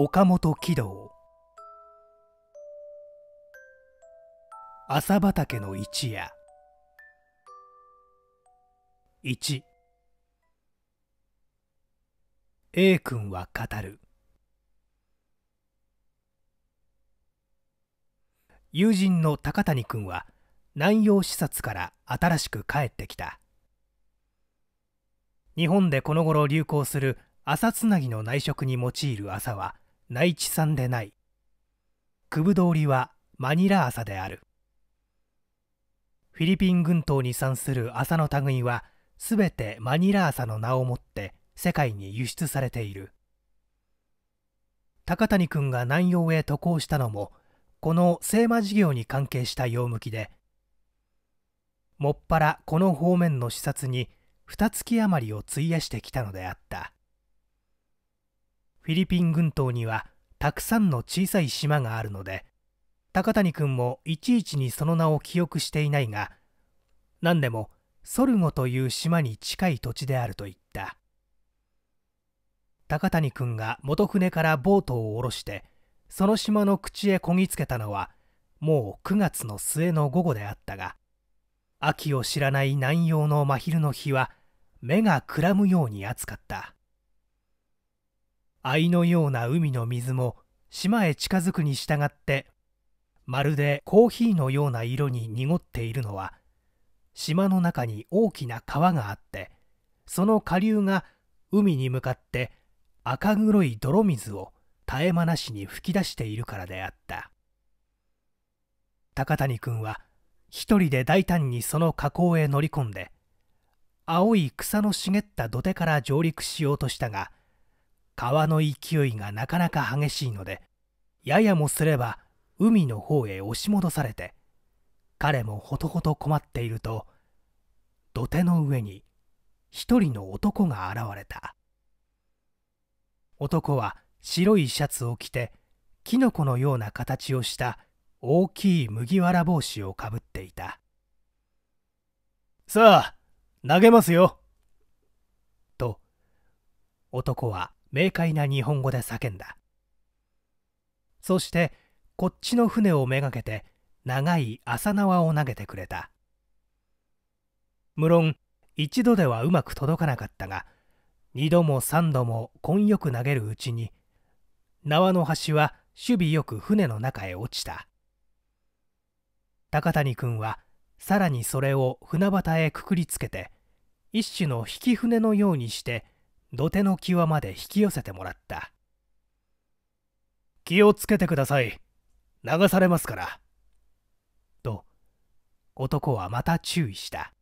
岡本喜道朝畑の一夜一 A 君は語る友人の高谷君は南洋視察から新しく帰ってきた日本でこの頃流行する朝つなぎの内職に用いる朝は「内地産でない久ブ通りはマニラ朝であるフィリピン群島に産する朝の類はすべてマニラ朝の名をもって世界に輸出されている高谷君が南洋へ渡航したのもこの聖麻事業に関係した用向きでもっぱらこの方面の視察に二月余りを費やしてきたのであったフィリピン群島にはたくさんの小さい島があるので高谷君もいちいちにその名を記憶していないが何でもソルゴという島に近い土地であると言った高谷君が元船からボートを下ろしてその島の口へこぎつけたのはもう9月の末の午後であったが秋を知らない南洋の真昼の日は目がくらむように暑かった藍のような海の水も島へ近づくに従ってまるでコーヒーのような色に濁っているのは島の中に大きな川があってその下流が海に向かって赤黒い泥水を絶え間なしに噴き出しているからであった高谷君は一人で大胆にその河口へ乗り込んで青い草の茂った土手から上陸しようとしたが川の勢いがなかなか激しいのでややもすれば海の方へ押し戻されて彼もほとほと困っていると土手の上に一人の男が現れた男は白いシャツを着てキノコのような形をした大きい麦わら帽子をかぶっていたさあ投げますよと男は明快な日本語で叫んだそしてこっちの船をめがけて長い浅縄を投げてくれた無論一度ではうまく届かなかったが二度も三度も根よく投げるうちに縄の端は守備よく船の中へ落ちた高谷君はさらにそれを船端へくくりつけて一種の引き船のようにして土手の際まで引き寄せてもらった気をつけてください流されますからと男はまた注意した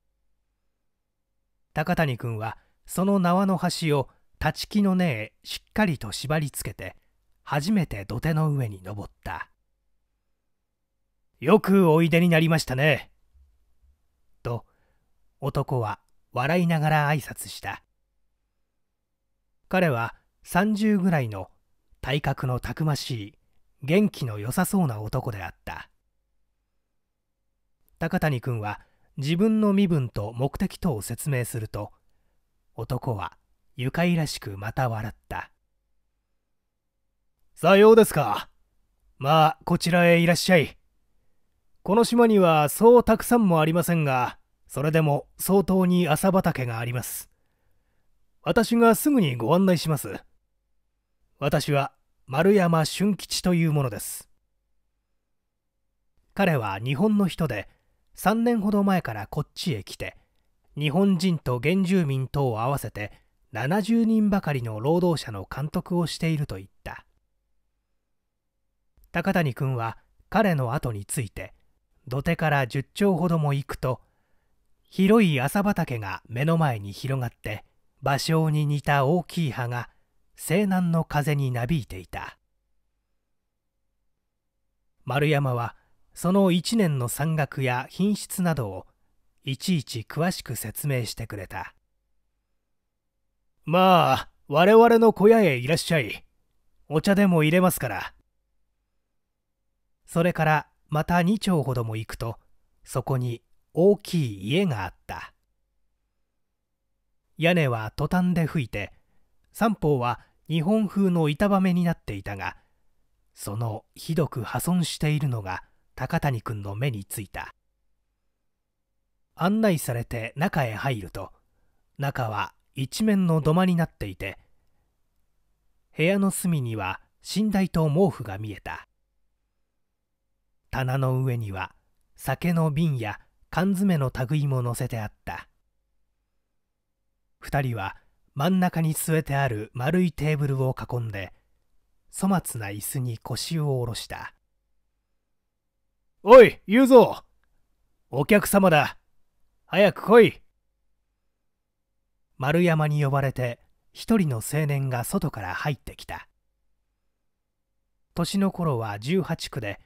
高谷君はその縄の端を立ち木の根へしっかりと縛りつけて初めて土手の上に登ったよくおいでになりましたねと男は笑いながら挨拶した彼は30ぐらいの体格のたくましい元気の良さそうな男であった高谷君は自分の身分と目的とを説明すると男は愉快らしくまた笑ったさようですかまあこちらへいらっしゃいこの島にはそうたくさんもありませんがそれでも相当に朝畑があります私がすぐにご案内します。私は丸山俊吉というものです。彼は日本の人で、3年ほど前からこっちへ来て、日本人と原住民等を合わせて70人ばかりの労働者の監督をしていると言った。高谷君は彼の後について、土手から10丁ほども行くと、広い朝畑が目の前に広がって、芭蕉に似た大きい葉が西南の風になびいていた丸山はその一年の山岳や品質などをいちいち詳しく説明してくれたまあ我々の小屋へいらっしゃいお茶でも入れますからそれからまた2丁ほども行くとそこに大きい家があった。屋根はトタンで吹いて三方は日本風の板場目になっていたがそのひどく破損しているのが高谷君の目についた案内されて中へ入ると中は一面の土間になっていて部屋の隅には寝台と毛布が見えた棚の上には酒の瓶や缶詰の類も載せてあった2人は真ん中に据えてある丸いテーブルを囲んで粗末な椅子に腰を下ろしたおい言うぞお客様だ早く来い丸山に呼ばれて一人の青年が外から入ってきた年の頃は18区で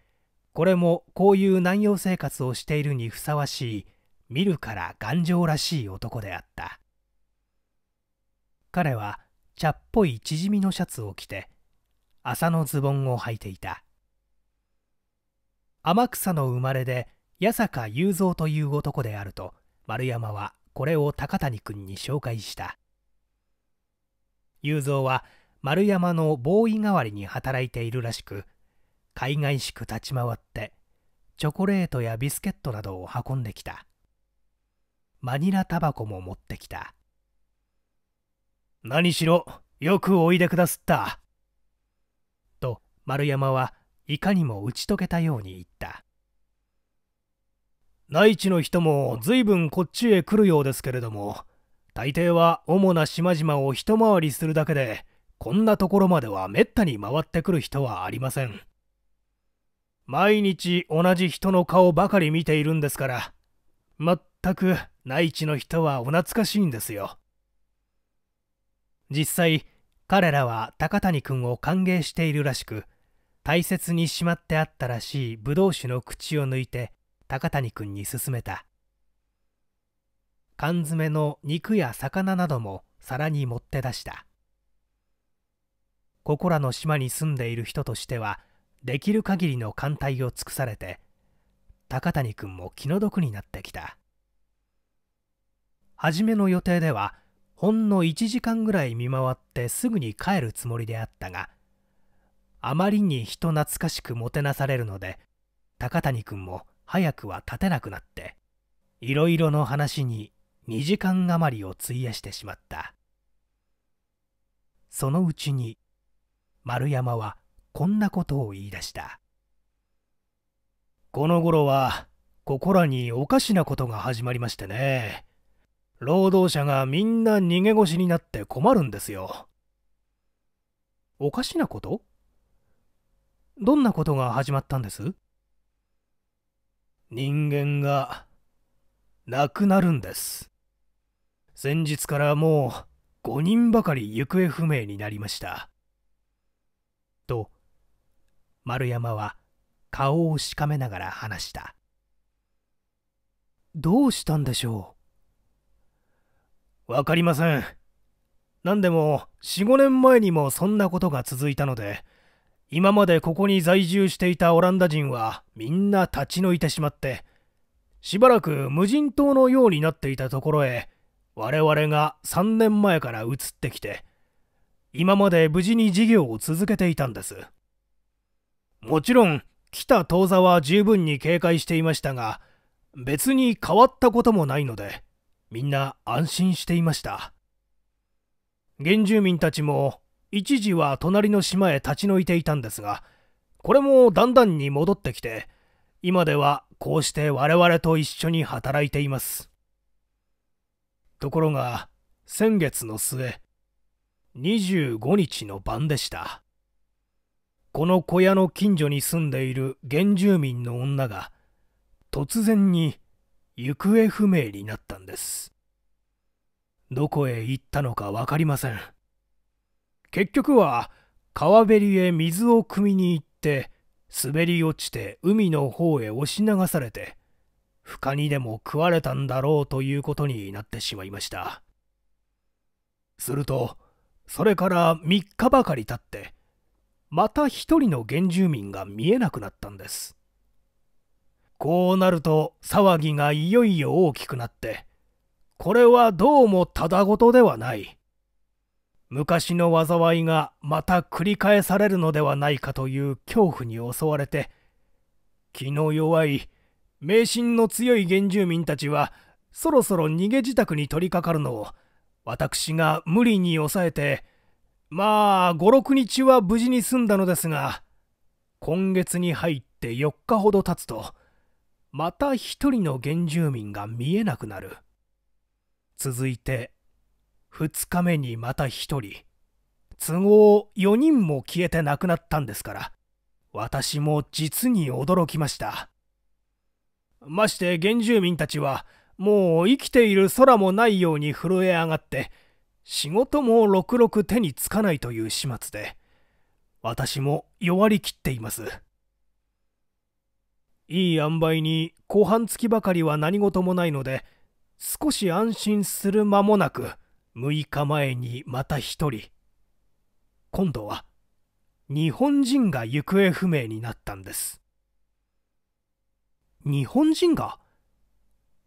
これもこういう南洋生活をしているにふさわしい見るから頑丈らしい男であった彼は茶っぽい縮みのシャツを着て麻のズボンを履いていた天草の生まれで八坂雄三という男であると丸山はこれを高谷君に紹介した雄三は丸山のボーイ代わりに働いているらしく海外しく立ち回ってチョコレートやビスケットなどを運んできたマニラタバコも持ってきた何しろよくおいでくだすった」と丸山はいかにも打ち解けたように言った内地の人も随分こっちへ来るようですけれども大抵は主な島々を一回りするだけでこんなところまではめったに回ってくる人はありません毎日同じ人の顔ばかり見ているんですから全く内地の人はお懐かしいんですよ実際彼らは高谷君を歓迎しているらしく大切にしまってあったらしいブドウ酒の口を抜いて高谷君に勧めた缶詰の肉や魚なども皿に持って出したここらの島に住んでいる人としてはできる限りの艦隊を尽くされて高谷君も気の毒になってきた初めの予定ではほんの1時間ぐらい見回ってすぐに帰るつもりであったがあまりに人懐かしくもてなされるので高谷君も早くは立てなくなっていろいろの話に2時間余りを費やしてしまったそのうちに丸山はこんなことを言い出したこの頃はここらにおかしなことが始まりましてね労働者がみんな逃げ腰になって困るんですよ。おかしなことどんなことが始まったんです人間が亡くなるんです。先日からもう5人ばかり行方不明になりました。と、丸山は顔をしかめながら話した。どうしたんでしょうわかりません。何でも、4、5年前にもそんなことが続いたので、今までここに在住していたオランダ人はみんな立ち退いてしまって、しばらく無人島のようになっていたところへ、我々が3年前から移ってきて、今まで無事に事業を続けていたんです。もちろん、来た当座は十分に警戒していましたが、別に変わったこともないので、みんな安心していました原住民たちも一時は隣の島へ立ち退いていたんですがこれもだんだんに戻ってきて今ではこうして我々と一緒に働いていますところが先月の末25日の晩でしたこの小屋の近所に住んでいる原住民の女が突然に行方不明になったんですどこへ行ったのか分かりません結局は川べりへ水を汲みに行って滑り落ちて海の方へ押し流されて深にでも食われたんだろうということになってしまいましたするとそれから3日ばかり経ってまた一人の原住民が見えなくなったんですこうなると騒ぎがいよいよ大きくなってこれはどうもただごとではない昔の災いがまた繰り返されるのではないかという恐怖に襲われて気の弱い迷信の強い原住民たちはそろそろ逃げ自宅に取り掛かるのを私が無理に抑えてまあ五六日は無事に済んだのですが今月に入って4日ほど経つとまた一人の原住民が見えなくなる続いて2日目にまた一人都合4人も消えて亡くなったんですから私も実に驚きましたまして原住民たちはもう生きている空もないように震え上がって仕事もろくろく手につかないという始末で私も弱りきっていますいい塩梅に後半付きばかりは何事もないので少し安心する間もなく6日前にまた一人今度は日本人が行方不明になったんです日本人が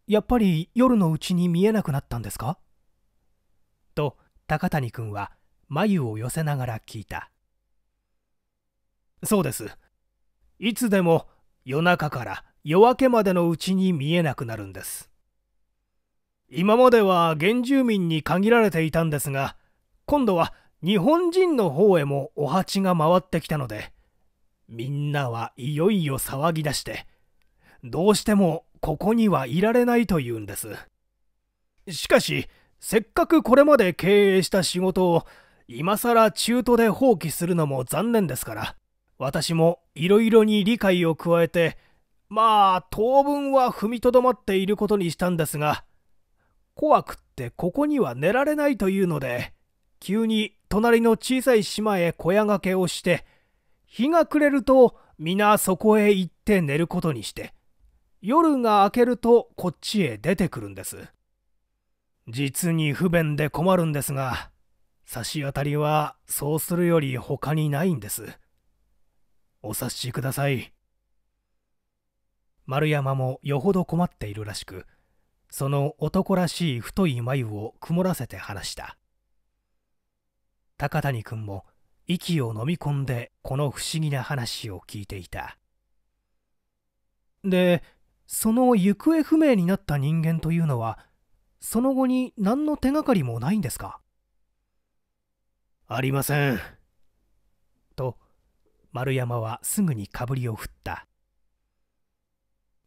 やっぱり夜のうちに見えなくなったんですかと高谷君は眉を寄せながら聞いたそうですいつでも夜中から夜明けまでのうちに見えなくなるんです今までは原住民に限られていたんですが今度は日本人の方へもお鉢が回ってきたのでみんなはいよいよ騒ぎ出してどうしてもここにはいられないというんですしかしせっかくこれまで経営した仕事を今更中途で放棄するのも残念ですから私もいろいろに理解を加えてまあ当分は踏みとどまっていることにしたんですが怖くってここには寝られないというので急に隣の小さい島へ小屋掛けをして日が暮れると皆そこへ行って寝ることにして夜が明けるとこっちへ出てくるんです実に不便で困るんですが差し当たりはそうするより他にないんですお察しください丸山もよほど困っているらしくその男らしい太い眉を曇らせて話した高谷君も息を飲み込んでこの不思議な話を聞いていたでその行方不明になった人間というのはその後に何の手がかりもないんですかありませんと丸山はすぐにかぶりを振った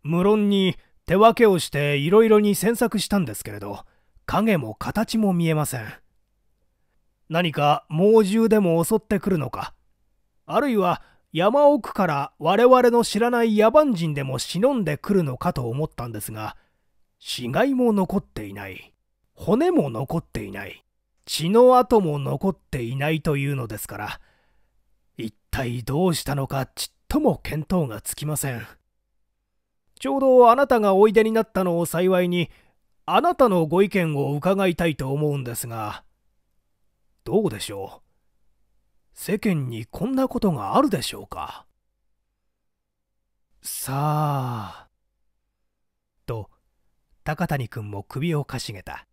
無論に手分けをしていろいろに詮索したんですけれど影も形も見えません何か猛獣でも襲ってくるのかあるいは山奥から我々の知らない野蛮人でも忍んでくるのかと思ったんですが死骸も残っていない骨も残っていない血の跡も残っていないというのですから体どうしたのかちっとも見当がつきませんちょうどあなたがおいでになったのを幸いにあなたのご意見を伺いたいと思うんですがどうでしょう世間にこんなことがあるでしょうかさあと高谷君も首をかしげた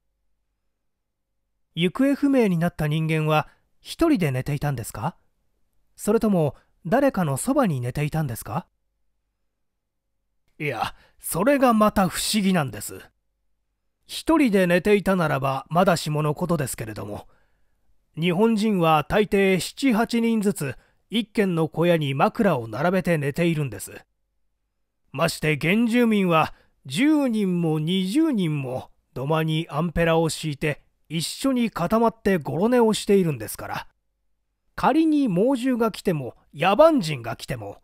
行方不明になった人間は一人で寝ていたんですかそれとも誰かのそばに寝ていたんですかいやそれがまた不思議なんです一人で寝ていたならばまだしものことですけれども日本人は大抵78人ずつ一軒の小屋に枕を並べて寝ているんですまして原住民は10人も20人も土間にアンペラを敷いて一緒に固まってごろ寝をしているんですから仮に猛獣が来ても野蛮人が来ても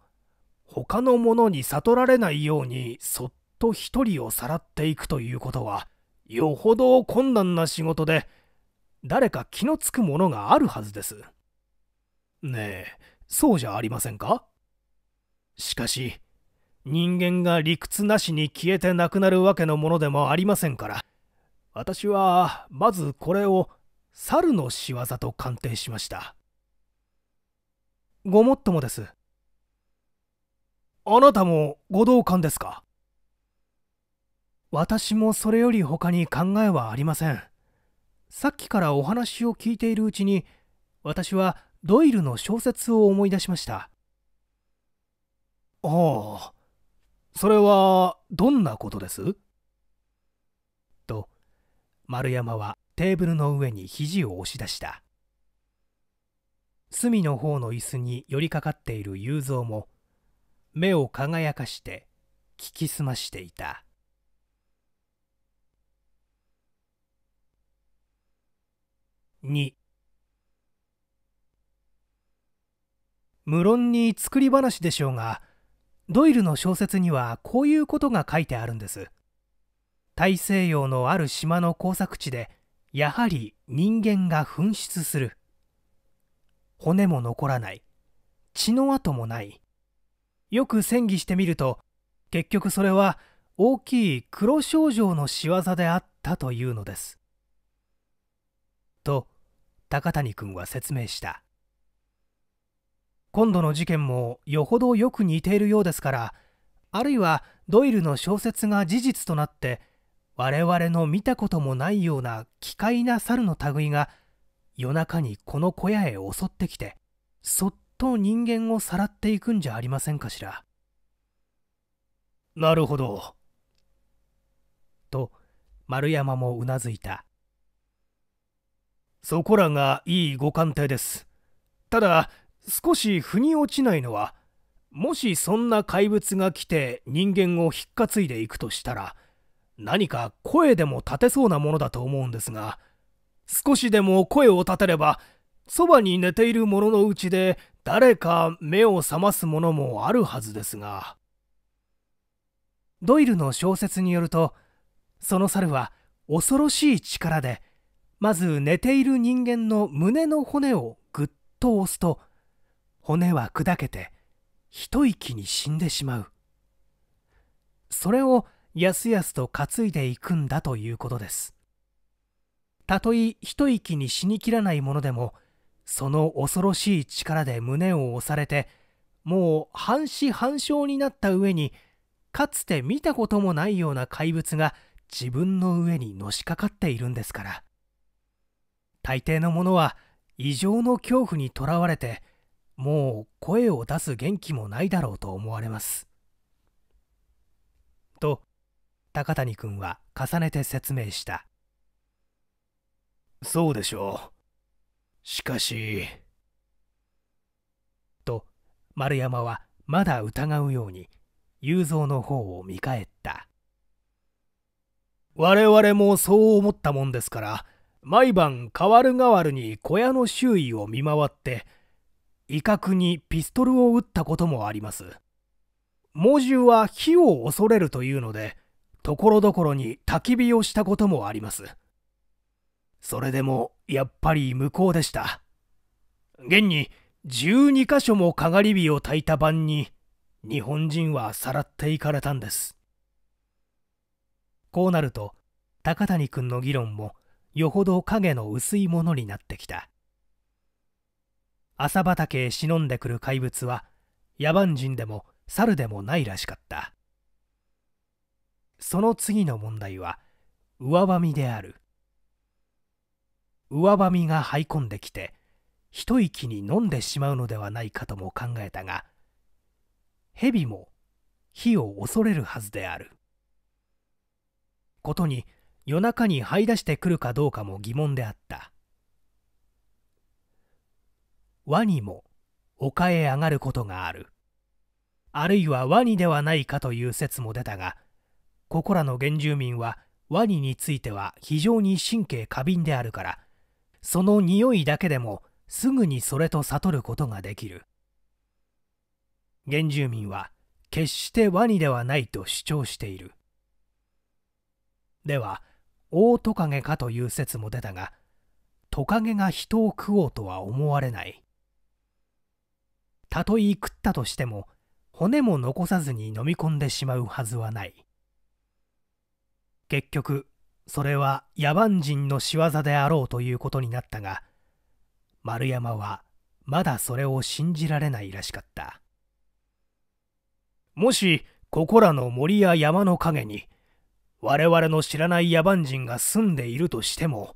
他の者に悟られないようにそっと一人をさらっていくということはよほど困難な仕事で誰か気のつくものがあるはずです。ねえそうじゃありませんかしかし人間が理屈なしに消えてなくなるわけのものでもありませんから私はまずこれを猿の仕業と鑑定しました。ごもっともですあなたもご同感ですか私もそれより他に考えはありませんさっきからお話を聞いているうちに私はドイルの小説を思い出しましたああそれはどんなことですと丸山はテーブルの上に肘を押し出した隅の方の椅子に寄りかかっている雄三も目を輝かして聞き澄ましていた2無論に作り話でしょうがドイルの小説にはこういうことが書いてあるんです大西洋のある島の工作地でやはり人間が紛失する骨も残らない血の跡もないよく戦議してみると結局それは大きい黒症状の仕業であったというのですと高谷君は説明した今度の事件もよほどよく似ているようですからあるいはドイルの小説が事実となって我々の見たこともないような奇怪な猿の類が夜中にこの小屋へ襲ってきてそっと人間をさらっていくんじゃありませんかしらなるほどと丸山もうなずいたそこらがいいご鑑定ですただ少し腑に落ちないのはもしそんな怪物が来て人間を引っかついでいくとしたら何か声でも立てそうなものだと思うんですが少しでも声を立てれば、そばに寝ている者のうちで誰か目を覚ますものもあるはずですが。ドイルの小説によると、その猿は恐ろしい力で、まず寝ている人間の胸の骨をぐっと押すと、骨は砕けて、一息に死んでしまう。それをやすやすと担いでいくんだということです。たとい一息に死にきらないものでもその恐ろしい力で胸を押されてもう半死半生になった上にかつて見たこともないような怪物が自分の上にのしかかっているんですから大抵のものは異常の恐怖にとらわれてもう声を出す元気もないだろうと思われますと高谷君は重ねて説明したそうでしょう。しかし。と、丸山はまだ疑うように、雄三の方を見返った。我々もそう思ったもんですから、毎晩代わる代わるに小屋の周囲を見回って、威嚇にピストルを撃ったこともあります。猛獣は火を恐れるというので、ところどころに焚き火をしたこともあります。それでもやっぱり無効でした。現に12箇所もかがり火を焚いた晩に日本人はさらっていかれたんです。こうなると高谷君の議論もよほど影の薄いものになってきた。朝畑へ忍んでくる怪物は野蛮人でも猿でもないらしかった。その次の問題は上ばみである。上ばみが這い込んできて一息に飲んでしまうのではないかとも考えたが蛇も火を恐れるはずであることに夜中に這い出してくるかどうかも疑問であったワニも丘へ上がることがあるあるいはワニではないかという説も出たがここらの原住民はワニについては非常に神経過敏であるからその匂いだけでもすぐにそれと悟ることができる原住民は決してワニではないと主張しているではオオトカゲかという説も出たがトカゲが人を食おうとは思われないたとえ食ったとしても骨も残さずに飲み込んでしまうはずはない結局それは野蛮人の仕業であろうということになったが丸山はまだそれを信じられないらしかったもしここらの森や山の陰に我々の知らない野蛮人が住んでいるとしても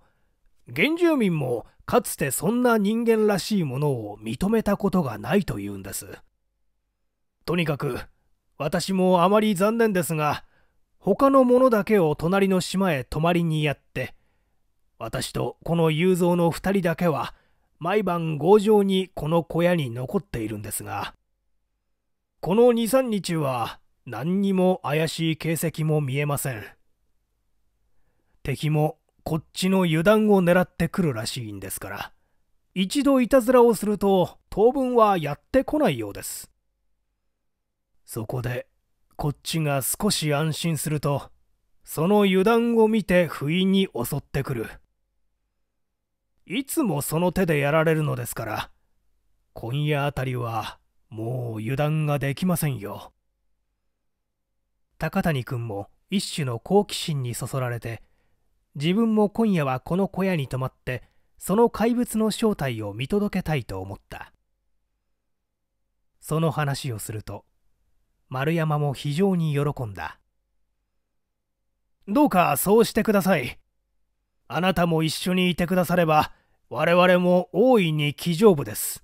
原住民もかつてそんな人間らしいものを認めたことがないというんですとにかく私もあまり残念ですが他の者だけを隣の島へ泊まりにやって私とこの雄三の2人だけは毎晩強情にこの小屋に残っているんですがこの23日は何にも怪しい形跡も見えません敵もこっちの油断を狙ってくるらしいんですから一度いたずらをすると当分はやってこないようですそこでこっちが少し安心するとその油断を見て不意に襲ってくるいつもその手でやられるのですから今夜あたりはもう油断ができませんよ高谷君も一種の好奇心にそそられて自分も今夜はこの小屋に泊まってその怪物の正体を見届けたいと思ったその話をすると丸山も非常に喜んだどうかそうしてくださいあなたも一緒にいてくだされば我々も大いに気丈夫です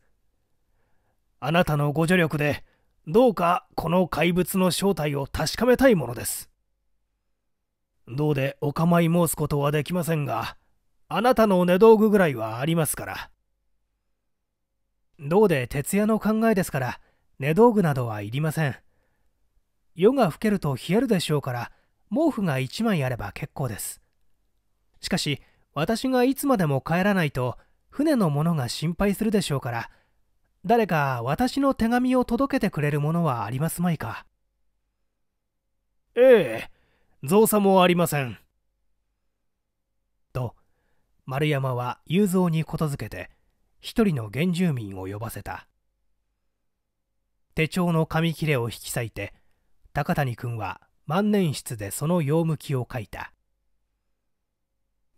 あなたのご助力でどうかこの怪物の正体を確かめたいものですどうでお構い申すことはできませんがあなたの寝道具ぐらいはありますからどうで徹夜の考えですから寝道具などはいりません夜が更けると冷えるでしょうから毛布が1枚あれば結構ですしかし私がいつまでも帰らないと船の者が心配するでしょうから誰か私の手紙を届けてくれるものはありますまいかええ造作もありませんと丸山は雄三にことづけて一人の原住民を呼ばせた手帳の紙切れを引き裂いて高谷君は万年筆でその用向きを書いた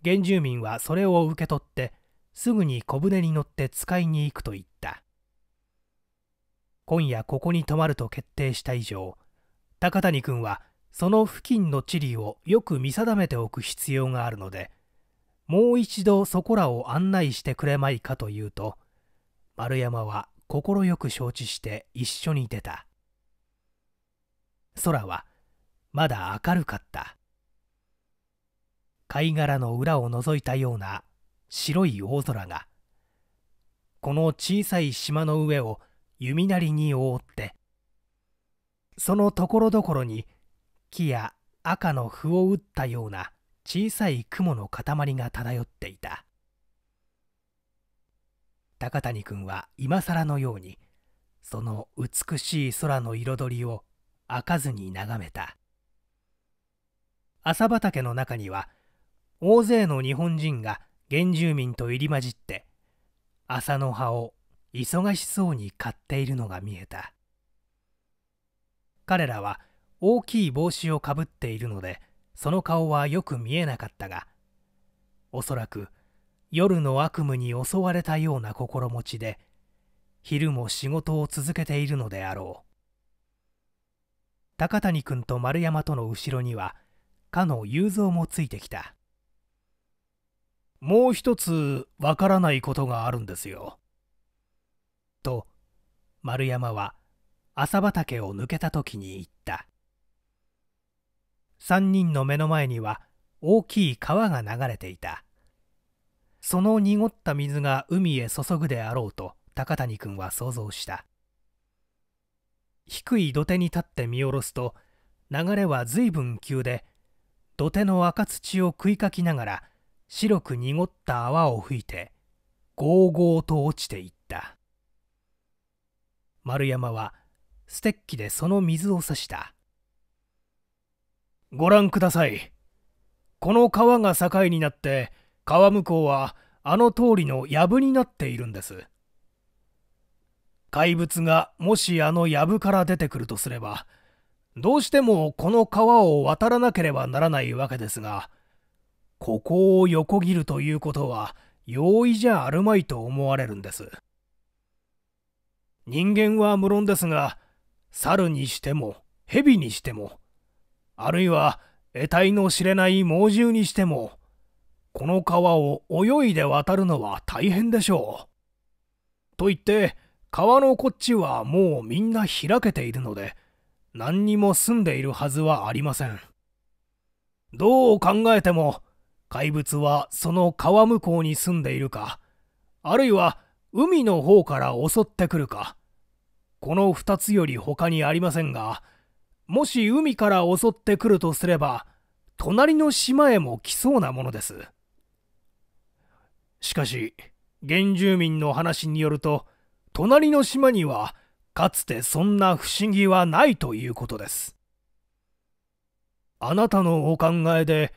原住民はそれを受け取ってすぐに小舟に乗って使いに行くと言った今夜ここに泊まると決定した以上高谷君はその付近の地理をよく見定めておく必要があるのでもう一度そこらを案内してくれまいかというと丸山は快く承知して一緒に出た空はまだ明るかった貝殻の裏を覗いたような白い大空がこの小さい島の上を弓なりに覆ってそのところどころに木や赤の符を打ったような小さい雲の塊が漂っていた高谷君は今更のようにその美しい空の彩りを開かずに眺めた朝畑の中には大勢の日本人が原住民と入り混じって朝の葉を忙しそうに買っているのが見えた彼らは大きい帽子をかぶっているのでその顔はよく見えなかったがおそらく夜の悪夢に襲われたような心持ちで昼も仕事を続けているのであろう高谷君と丸山との後ろにはかの雄三もついてきたもう一つわからないことがあるんですよ。と丸山は朝畑を抜けた時に言った3人の目の前には大きい川が流れていたその濁った水が海へ注ぐであろうと高谷君は想像した低い土手に立って見下ろすと流れは随分急で土手の赤土を食いかきながら白く濁った泡を吹いてゴーゴーと落ちていった丸山はステッキでその水を差したご覧くださいこの川が境になって川向こうはあの通りの藪になっているんです怪物がもしあの藪から出てくるとすれば、どうしてもこの川を渡らなければならないわけですが、ここを横切るということは容易じゃあるまいと思われるんです。人間は無論ですが、猿にしても、蛇にしても、あるいは得体の知れない猛獣にしても、この川を泳いで渡るのは大変でしょう。と言って、川のこっちはもうみんな開けているので、何にも住んでいるはずはありません。どう考えても、怪物はその川向こうに住んでいるか、あるいは海の方から襲ってくるか、この2つより他にありませんが、もし海から襲ってくるとすれば、隣の島へも来そうなものです。しかし、原住民の話によると、隣の島にはかつてそんな不思議はないということですあなたのお考えで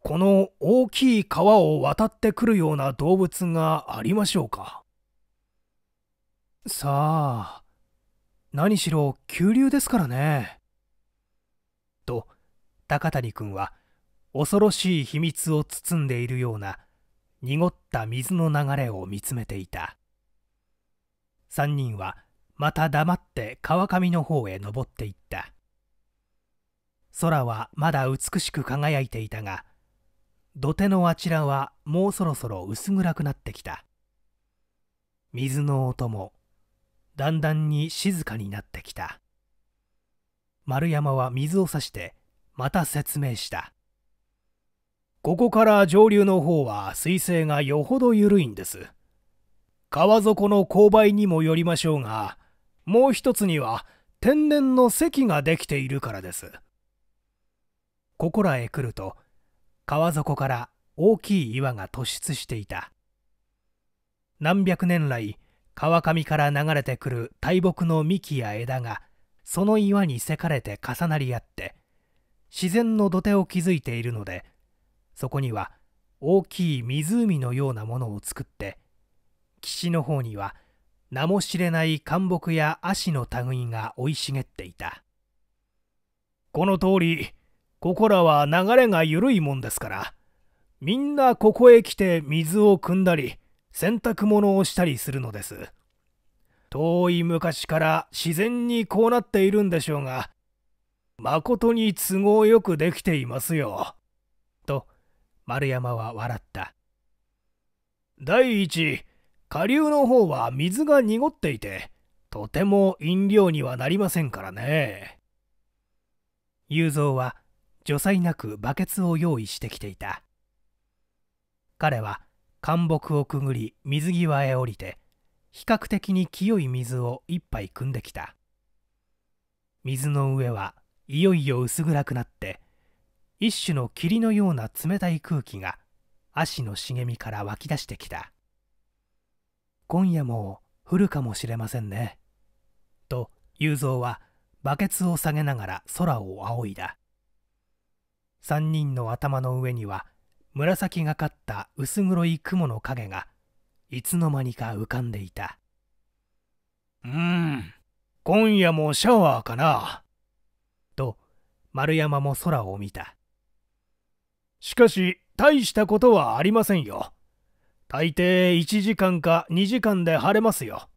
この大きい川を渡ってくるような動物がありましょうかさあ何しろ急流ですからねと高谷君は恐ろしい秘密を包んでいるような濁った水の流れを見つめていた3人はまた黙って川上の方へ登っていった空はまだ美しく輝いていたが土手のあちらはもうそろそろ薄暗くなってきた水の音もだんだんに静かになってきた丸山は水を差してまた説明したここから上流の方は水性がよほど緩いんです川底の勾配にもよりましょうが、もう一つには天然の石ができているからです。ここらへ来ると、川底から大きい岩が突出していた。何百年来、川上から流れてくる大木の幹や枝が、その岩にせかれて重なり合って、自然の土手を築いているので、そこには大きい湖のようなものを作って、岸の方には名も知れない干木や葦の類が生い茂っていたこの通りここらは流れが緩いもんですからみんなここへ来て水を汲んだり洗濯物をしたりするのです遠い昔から自然にこうなっているんでしょうがまことに都合よくできていますよと丸山は笑った第一下流の方は水が濁っていてとても飲料にはなりませんからね雄三は除災なくバケツを用意してきていた彼は干木をくぐり水際へ降りて比較的に清い水を一杯汲んできた水の上はいよいよ薄暗くなって一種の霧のような冷たい空気が足の茂みから湧き出してきた今夜も降るかもしれませんね。と雄三はバケツを下げながら空を仰いだ3人の頭の上には紫がかった薄黒い雲の影がいつの間にか浮かんでいたうん今夜もシャワーかなと丸山も空を見たしかし大したことはありませんよ最低1時間か2時間で晴れますよ。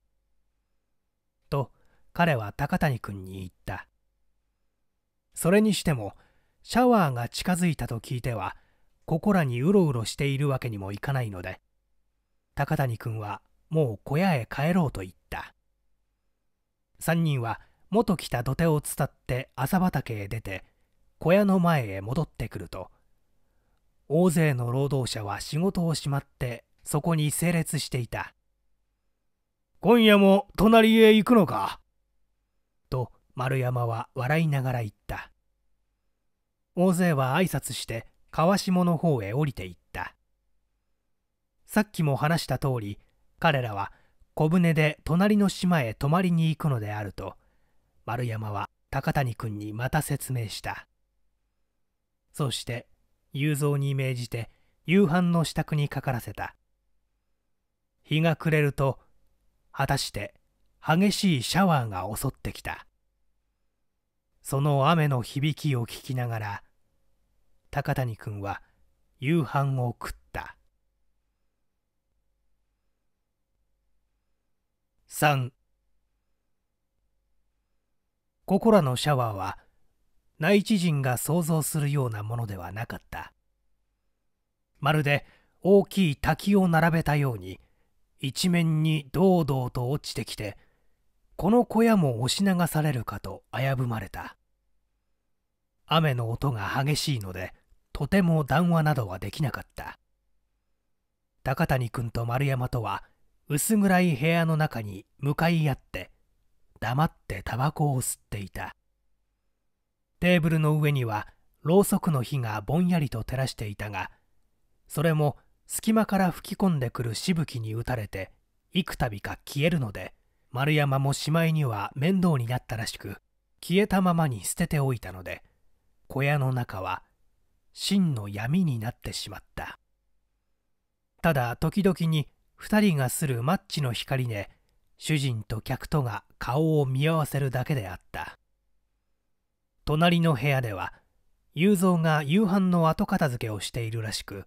と彼は高谷君に言った。それにしてもシャワーが近づいたと聞いてはここらにうろうろしているわけにもいかないので高谷君はもう小屋へ帰ろうと言った3人は元来た土手を伝って朝畑へ出て小屋の前へ戻ってくると大勢の労働者は仕事をしまってそこに整列していた今夜も隣へ行くのかと丸山は笑いながら言った大勢は挨拶して川下の方へ降りていったさっきも話した通り彼らは小舟で隣の島へ泊まりに行くのであると丸山は高谷君にまた説明したそして雄三に命じて夕飯の支度にかからせた日が暮れると果たして激しいシャワーが襲ってきたその雨の響きを聞きながら高谷君は夕飯を食った3ここらのシャワーは内地人が想像するようなものではなかったまるで大きい滝を並べたように一面に堂々と落ちてきてこの小屋も押し流されるかと危ぶまれた雨の音が激しいのでとても談話などはできなかった高谷君と丸山とは薄暗い部屋の中に向かい合って黙ってタバコを吸っていたテーブルの上にはろうそくの火がぼんやりと照らしていたがそれも隙間から吹き込んでくるしぶきに打たれて幾度か消えるので丸山もしまいには面倒になったらしく消えたままに捨てておいたので小屋の中は真の闇になってしまったただ時々に2人がするマッチの光で主人と客とが顔を見合わせるだけであった隣の部屋では雄三が夕飯の後片付けをしているらしく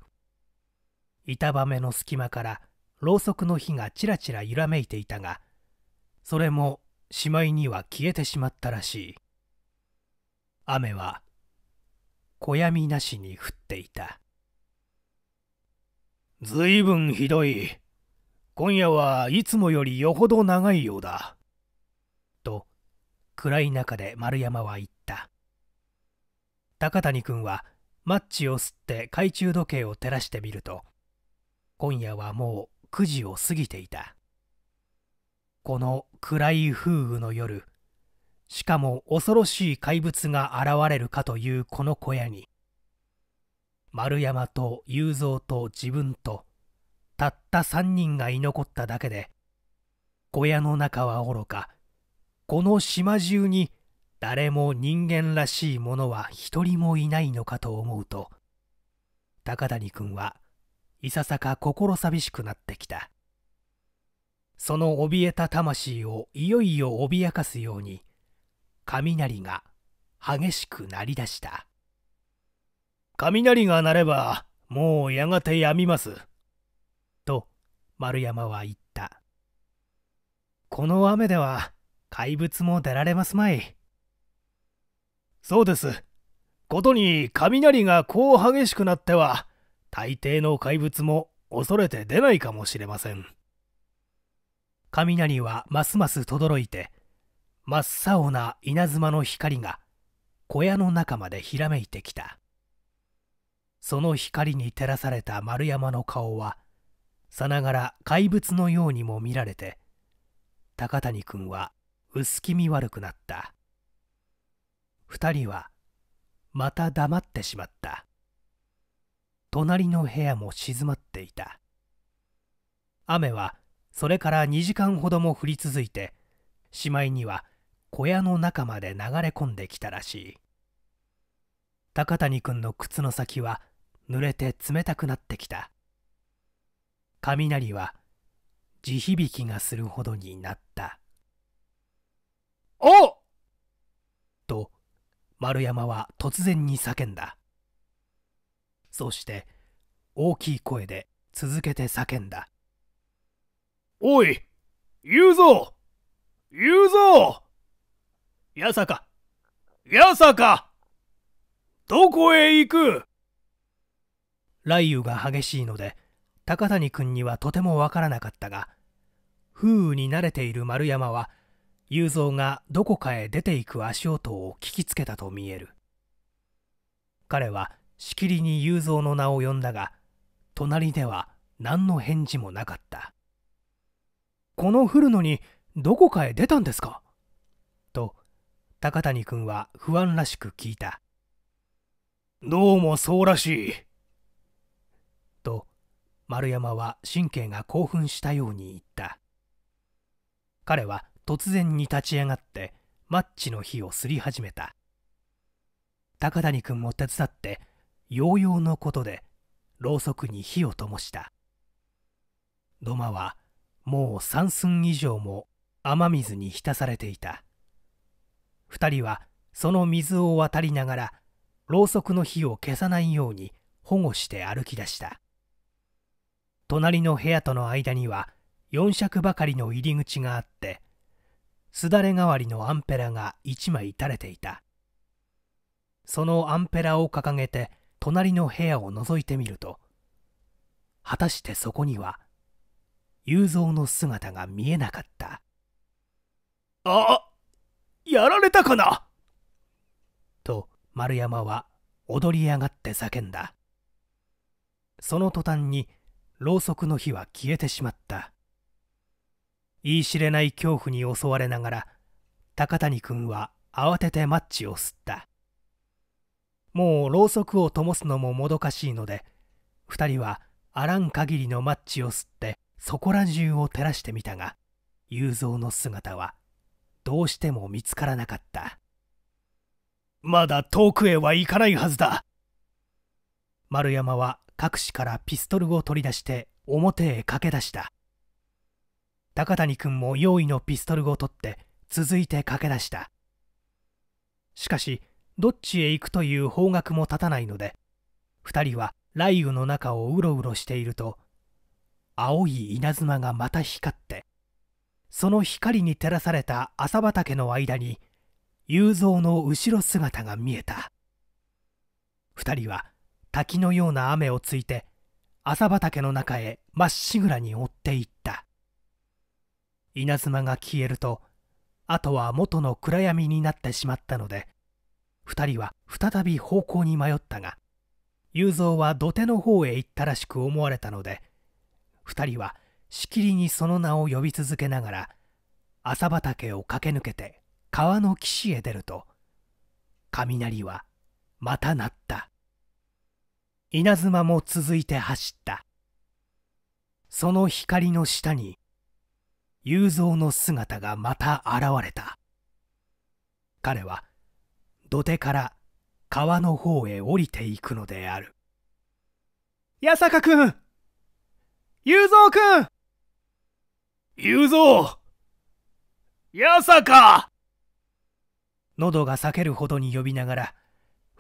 板場目の隙間からろうそくの火がちらちら揺らめいていたがそれもしまいには消えてしまったらしい雨は小闇なしに降っていたずいぶんひどい今夜はいつもよりよほど長いようだと暗い中で丸山は言った高谷君はマッチを吸って懐中時計を照らしてみると今夜はもう9時を過ぎていたこの暗い風雨の夜しかも恐ろしい怪物が現れるかというこの小屋に丸山と雄三と自分とたった3人が居残っただけで小屋の中はおろかこの島中に誰も人間らしいものは一人もいないのかと思うと高谷君はいささか心寂しくなってきたその怯えた魂をいよいよ脅かすように雷が激しく鳴り出した雷が鳴ればもうやがてやみますと丸山は言ったこの雨では怪物も出られますまいそうですことに雷がこう激しくなっては大抵の怪物も恐れて出ないかもしれません雷はますます轟いて真っ青な稲妻の光が小屋の中までひらめいてきたその光に照らされた丸山の顔はさながら怪物のようにも見られて高谷君は薄気味悪くなった2人はまた黙ってしまった隣の部屋も静まっていた雨はそれから2時間ほども降り続いてしまいには小屋の中まで流れ込んできたらしい高谷君の靴の先は濡れて冷たくなってきた雷は地響きがするほどになった「おっ!」と丸山は突然に叫んだをして大きい声で続けて叫んだおい言うぞ言うぞやさかやさかどこへ行く雷雨が激しいので高谷君にはとてもわからなかったが風雨に慣れている丸山は雄三がどこかへ出ていく足音を聞きつけたと見える彼はしきりに雄三の名を呼んだが隣では何の返事もなかったこの降るのにどこかへ出たんですかと高谷君は不安らしく聞いたどうもそうらしいと丸山は神経が興奮したように言った彼は突然に立ち上がってマッチの火をすり始めた高谷君も手伝ってヨーヨーのことでろうそくに火を灯した土間はもう3寸以上も雨水に浸されていた2人はその水を渡りながらろうそくの火を消さないように保護して歩き出した隣の部屋との間には4尺ばかりの入り口があってすだれ代わりのアンペラが1枚垂れていたそのアンペラを掲げて隣の部屋を覗いてみると果たしてそこには雄三の姿が見えなかったあやられたかなと丸山は踊り上がって叫んだその途端にろうそくの火は消えてしまった言い知れない恐怖に襲われながら高谷君は慌ててマッチを吸ったもうろうそくを灯すのももどかしいので2人はあらん限りのマッチを吸ってそこら中を照らしてみたが雄三の姿はどうしても見つからなかったまだ遠くへは行かないはずだ丸山は隠しからピストルを取り出して表へ駆け出した高谷君も用意のピストルを取って続いて駆け出したしかしどっちへ行くという方角も立たないので2人は雷雨の中をうろうろしていると青い稲妻がまた光ってその光に照らされた朝畑の間に雄三の後ろ姿が見えた2人は滝のような雨をついて朝畑の中へまっしぐらに追っていった稲妻が消えるとあとは元の暗闇になってしまったので2人は再び方向に迷ったが雄三は土手の方へ行ったらしく思われたので2人はしきりにその名を呼び続けながら朝畑を駆け抜けて川の岸へ出ると雷はまた鳴った稲妻も続いて走ったその光の下に雄三の姿がまた現れた彼は土手から川の方へ降りていくのである八坂君雄三君雄三八坂喉が裂けるほどに呼びながら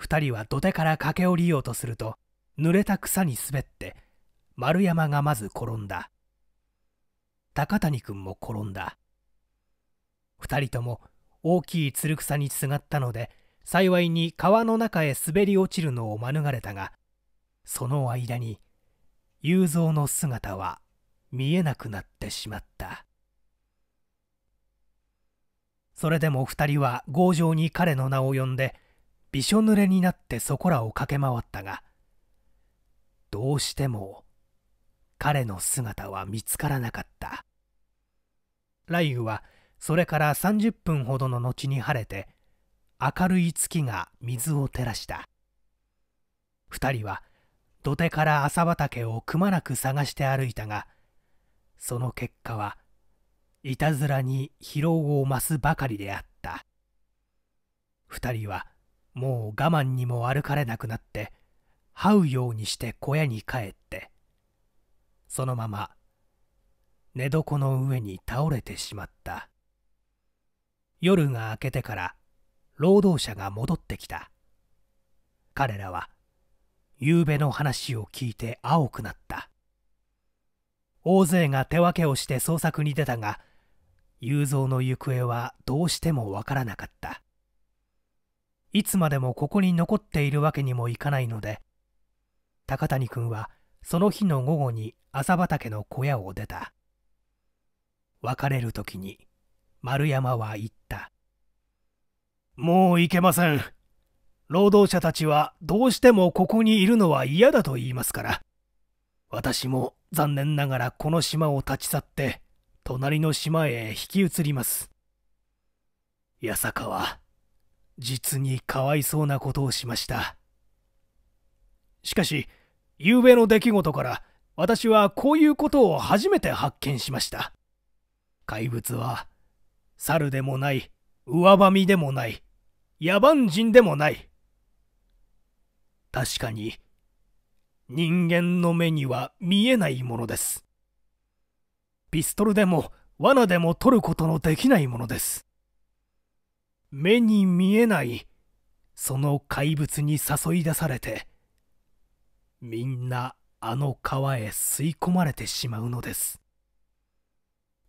2人は土手から駆け下りようとすると濡れた草に滑って丸山がまず転んだ高谷君も転んだ2人とも大きいつる草にすがったので幸いに川の中へ滑り落ちるのを免れたがその間に雄三の姿は見えなくなってしまったそれでも2人は強情に彼の名を呼んでびしょ濡れになってそこらを駆け回ったがどうしても彼の姿は見つからなかった雷雨はそれから30分ほどの後に晴れて明るい月が水を照らした2人は土手から朝畑をくまなく探して歩いたがその結果はいたずらに疲労を増すばかりであった2人はもう我慢にも歩かれなくなって這うようにして小屋に帰ってそのまま寝床の上に倒れてしまった夜が明けてから労働者が戻ってきた彼らは夕べの話を聞いて青くなった大勢が手分けをして捜索に出たが雄三の行方はどうしてもわからなかったいつまでもここに残っているわけにもいかないので高谷君はその日の午後に朝畑の小屋を出た別れる時に丸山は言ったもういけません。労働者たちはどうしてもここにいるのは嫌だと言いますから。私も残念ながらこの島を立ち去って、隣の島へ引き移ります。八坂は、実にかわいそうなことをしました。しかし、昨夜の出来事から、私はこういうことを初めて発見しました。怪物は、猿でもない、上ばみでもない、野蛮人でもない。確かに、人間の目には見えないものです。ピストルでも罠でも取ることのできないものです。目に見えない、その怪物に誘い出されて、みんなあの川へ吸い込まれてしまうのです。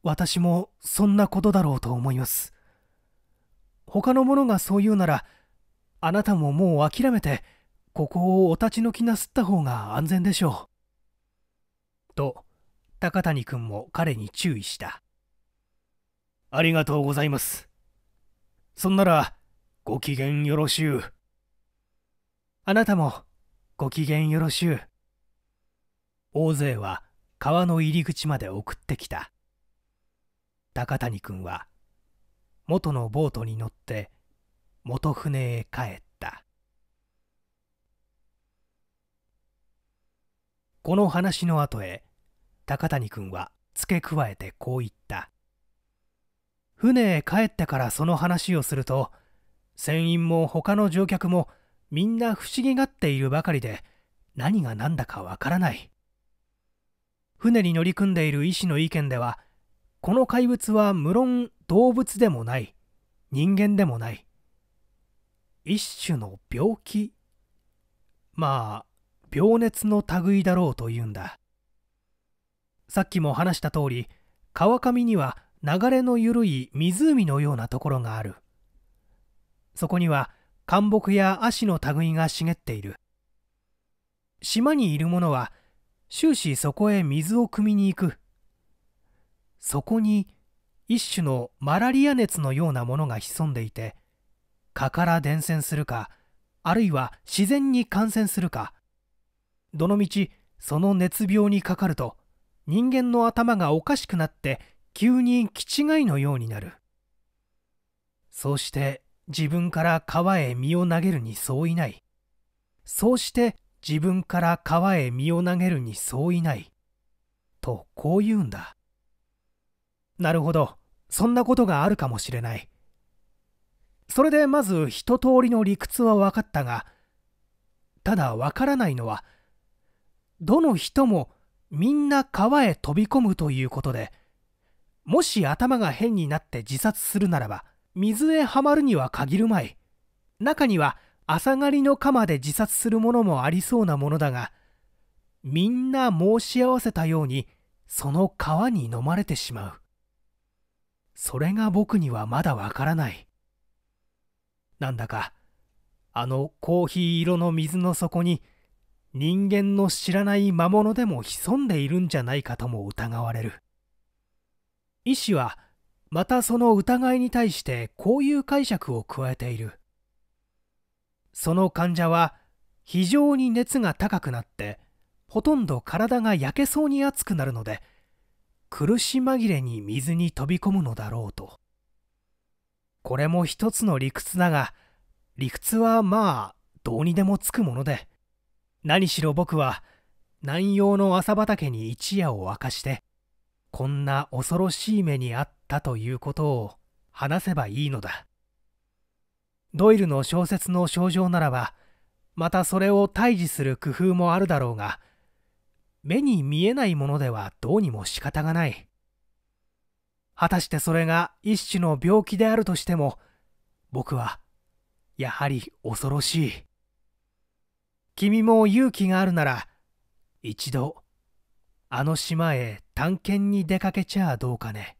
私もそんなことだろうと思います。他の者がそう言うならあなたももう諦めてここをお立ち退きなすった方が安全でしょう。と高谷君も彼に注意したありがとうございますそんならご機嫌よろしゅうあなたもご機嫌よろしゅう大勢は川の入り口まで送ってきた高谷君は元のボートに乗って元船へ帰ったこの話の後へ高谷君は付け加えてこう言った船へ帰ってからその話をすると船員も他の乗客もみんな不思議がっているばかりで何が何だかわからない船に乗り組んでいる医師の意見ではこの怪物は無論動物でもない人間でもない一種の病気まあ病熱の類だろうというんださっきも話した通り川上には流れの緩い湖のようなところがあるそこには干木や葦の類が茂っている島にいる者は終始そこへ水を汲みに行くそこに一種のマラリア熱のようなものが潜んでいて蚊から伝染するかあるいは自然に感染するかどのみちその熱病にかかると人間の頭がおかしくなって急に気違いのようになるそうして自分から川へ身を投げるに相違ないそうして自分から川へ身を投げるに相違ないとこう言うんだなるほどそんなことがあるかもしれないそれでまず一通りの理屈は分かったがただ分からないのはどの人もみんな川へ飛び込むということでもし頭が変になって自殺するならば水へはまるには限るまい中には朝狩りの鎌で自殺するものもありそうなものだがみんな申し合わせたようにその川に飲まれてしまうそれが僕にはまだわからないなんだかあのコーヒー色の水の底に人間の知らない魔物でも潜んでいるんじゃないかとも疑われる医師はまたその疑いに対してこういう解釈を加えているその患者は非常に熱が高くなってほとんど体が焼けそうに熱くなるので苦し紛れに水に飛び込むのだろうとこれも一つの理屈だが理屈はまあどうにでもつくもので何しろ僕は南洋の朝畑に一夜を明かしてこんな恐ろしい目にあったということを話せばいいのだドイルの小説の症状ならばまたそれを退治する工夫もあるだろうが目に見えないものではどうにも仕方がない。果たしてそれが一種の病気であるとしても、僕は、やはり恐ろしい。君も勇気があるなら、一度、あの島へ探検に出かけちゃどうかね。